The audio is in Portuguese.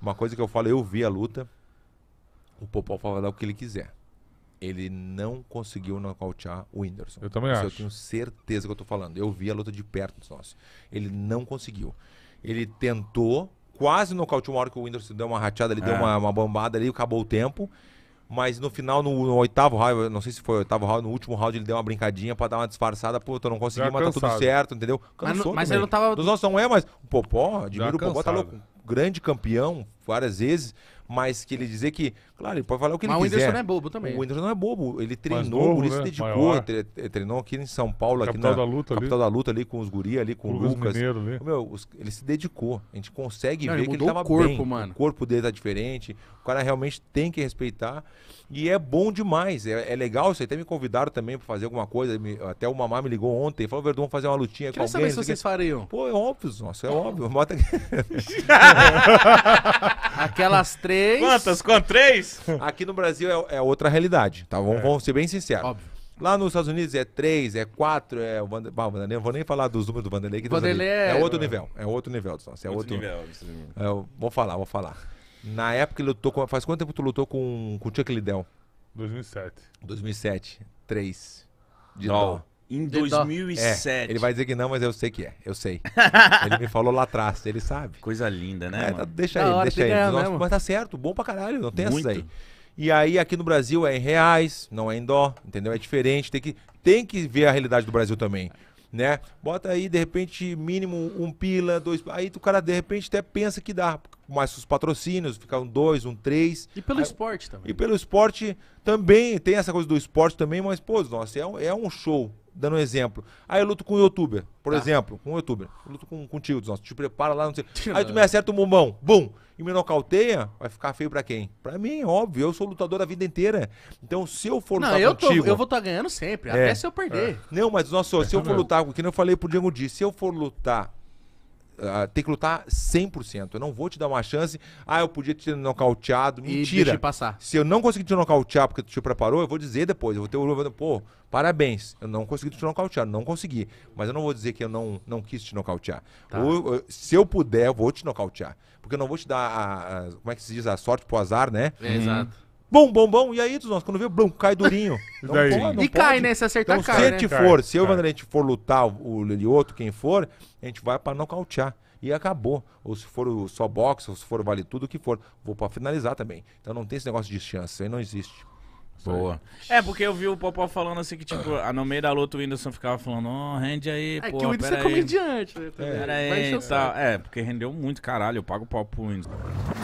Uma coisa que eu falo, eu vi a luta. O Popó vai dar o que ele quiser. Ele não conseguiu nocautear o Whindersson. Eu também Isso acho. Eu tenho certeza que eu tô falando. Eu vi a luta de perto dos nossos. Ele não conseguiu. Ele tentou, quase nocauteou uma hora que o Whindersson deu uma rateada, ele é. deu uma, uma bombada ali, acabou o tempo. Mas no final, no, no oitavo round, não sei se foi o oitavo round, no último round ele deu uma brincadinha pra dar uma disfarçada. Pô, tu não consegui, mas tá tudo certo, entendeu? Cansou mas, mas ele não tava... Dos nossos não é, mas o Popó, admiro o Popó, tá louco grande campeão várias vezes, mas que ele dizer que, claro, ele pode falar o que mas ele quiser. Mas o Whindersson não é bobo também. O Whindersson não é bobo, ele treinou, novo, se né? dedicou, tre eh, treinou aqui em São Paulo, aqui capital na da luta capital ali. da luta ali com os guri, ali com o Lucas. Mineiro, ali. Meu, os, ele se dedicou, a gente consegue não, ver que ele tava corpo, bem, mano. o corpo dele tá diferente, o cara realmente tem que respeitar e é bom demais, é, é legal isso, até me convidaram também para fazer alguma coisa, me, até o Mamá me ligou ontem, falou, Verdão, vamos fazer uma lutinha Queria com alguém. saber se vocês que... fariam. Pô, é óbvio, nossa, é óbvio, bota... Aquelas três. Quantas? Com três? Aqui no Brasil é, é outra realidade, tá? Vamos, é. vamos ser bem sinceros. Óbvio. Lá nos Estados Unidos é três é quatro é o Vander... Vanderlei, não vou nem falar dos números do Vanderlei. Que Vanderlei é... é outro nível, é outro nível, é outro, nível. É, vou falar, vou falar. Na época ele lutou com... Faz quanto tempo tu lutou com, com o Chuck Liddell? 2007. 2007, três De não. Dó. Em 2007. Tá- é, ele vai dizer que não, mas eu sei que é. Eu sei. ele me falou lá atrás, ele sabe. Coisa linda, né? É, deixa aí deixa aí mas tá certo, bom pra caralho, não tem essa aí. E aí aqui no Brasil é em reais, não é em dó, entendeu? É diferente, tem que, tem que ver a realidade do Brasil também. Né? Bota aí, de repente, mínimo um pila, dois. Aí o cara, de repente, até pensa que dá. mais os patrocínios ficar um dois, um três. E pelo aí, esporte também. E pelo esporte também, tem essa coisa do esporte também, mas, pô, nossa, é um, é um show dando um exemplo. Aí eu luto com um youtuber, por tá. exemplo, com um youtuber. Eu luto com, contigo, nosso, te prepara lá, não sei. Aí tu me acerta o um bumbão, bum, e me nocauteia, vai ficar feio pra quem? Pra mim, óbvio, eu sou lutador a vida inteira. Então, se eu for não, lutar eu contigo... Tô, eu vou estar tá ganhando sempre, é, até se eu perder. É. Não, mas nossa, se eu for lutar, que eu falei pro Diego disse se eu for lutar ah, tem que lutar 100%. Eu não vou te dar uma chance. Ah, eu podia te nocauteado. Mentira. E passar. Se eu não conseguir te nocautear porque tu te preparou, eu vou dizer depois. Eu vou ter o. Pô, parabéns. Eu não consegui te nocautear. Não consegui. Mas eu não vou dizer que eu não, não quis te nocautear. Tá. Ou, se eu puder, eu vou te nocautear. Porque eu não vou te dar a, a, Como é que se diz? A sorte pro azar, né? É, hum. Exato. Bum, bom, bom. E aí, dos nossos quando vê, blum, cai durinho. Não pode, não e cai, né? Se acertar, então, cai. Se a né? gente for, se eu e o gente for lutar, o Lilioto, quem for, a gente vai pra nocautear. E acabou. Ou se for o só boxe, ou se for vale tudo, o que for. Vou pra finalizar também. Então não tem esse negócio de chance, aí não existe. Boa. É, porque eu vi o Popó falando assim que, tipo, ah, no meio da luta o Whindersson ficava falando, ó, oh, rende aí, é, pô. É que o Whindersson é comediante, né? É, pera aí, tá. é, porque rendeu muito, caralho. Eu pago o pau pro Whindersson.